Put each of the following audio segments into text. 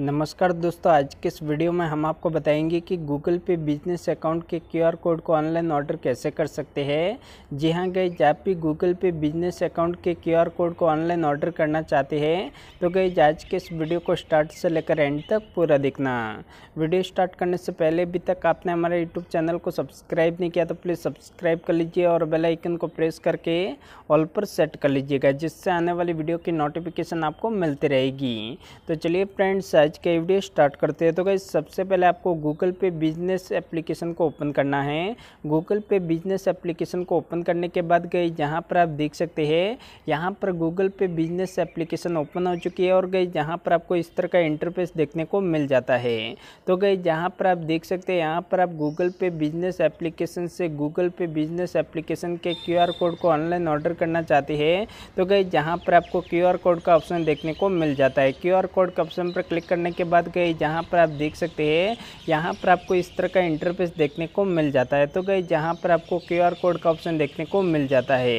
नमस्कार दोस्तों आज के इस वीडियो में हम आपको बताएंगे कि गूगल पे बिजनेस अकाउंट के क्यूआर कोड को ऑनलाइन ऑर्डर कैसे कर सकते हैं जी हाँ गई जब भी गूगल पे बिजनेस अकाउंट के क्यूआर कोड को ऑनलाइन ऑर्डर करना चाहते हैं तो गई आज के इस वीडियो को स्टार्ट से लेकर एंड तक पूरा देखना वीडियो स्टार्ट करने से पहले अभी तक आपने हमारे यूट्यूब चैनल को सब्सक्राइब नहीं किया तो प्लीज़ सब्सक्राइब कर लीजिए और बेलाइकन को प्रेस करके ऑल पर सेट कर लीजिएगा जिससे आने वाली वीडियो की नोटिफिकेशन आपको मिलती रहेगी तो चलिए फ्रेंड्स आज का वीडियो स्टार्ट करते हैं तो गई सबसे पहले आपको गूगल पे बिजनेस एप्लीकेशन को ओपन करना है गूगल पे बिजनेस एप्लीकेशन को ओपन करने के बाद गई जहां पर आप देख सकते हैं यहां पर Google Pay business application open हो चुकी है और गई जहां पर आपको इस तरह का इंटरफेस देखने को मिल जाता है तो गई जहाँ पर आप देख सकते हैं यहाँ पर आप गूगल पे बिजनेस एप्लीकेशन से गूगल पे बिजनेस एप्लीकेशन के क्यू कोड को ऑनलाइन ऑर्डर करना चाहते हैं तो गई जहाँ पर आपको क्यू कोड का ऑप्शन देखने को मिल जाता है क्यू कोड के ऑप्शन पर क्लिक करने के बाद गई जहाँ पर आप देख सकते हैं यहाँ पर आपको इस तरह का इंटरफेस देखने को मिल जाता है तो गई जहाँ पर आपको क्यू कोड का ऑप्शन देखने को मिल जाता है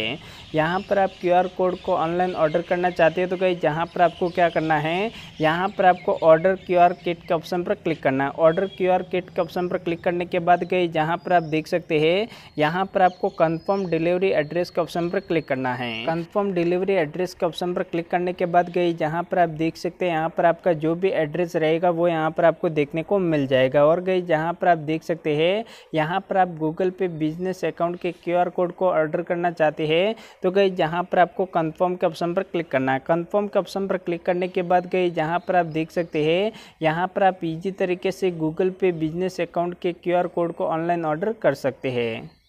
यहाँ पर आप क्यूआर कोड को ऑनलाइन ऑर्डर करना चाहते हैं तो गई जहाँ पर आपको क्या करना है यहाँ पर आपको ऑर्डर क्यूआर किट के ऑप्शन पर क्लिक करना है ऑर्डर क्यूआर किट के ऑप्शन पर क्लिक करने के बाद गई जहाँ पर आप देख सकते हैं यहाँ पर आपको कन्फर्म डिलीवरी एड्रेस के ऑप्शन पर क्लिक करना है कन्फर्म डिलीवरी एड्रेस के ऑप्शन पर क्लिक करने के बाद गई जहाँ पर आप देख सकते हैं यहाँ पर आपका जो भी एड्रेस रहेगा वो यहाँ पर आपको देखने को मिल जाएगा और गई जहाँ पर आप देख सकते हैं यहाँ पर आप गूगल पे बिजनेस अकाउंट के आर कोड को ऑर्डर करना चाहते हैं तो गई जहाँ पर आपको कंफर्म के ऑप्शन पर क्लिक करना है कंफर्म के ऑप्शन पर क्लिक करने के बाद गई जहाँ पर आप देख सकते हैं यहाँ पर आप इजी तरीके से गूगल पे बिजनेस अकाउंट के क्यूआर कोड को ऑनलाइन ऑर्डर कर सकते हैं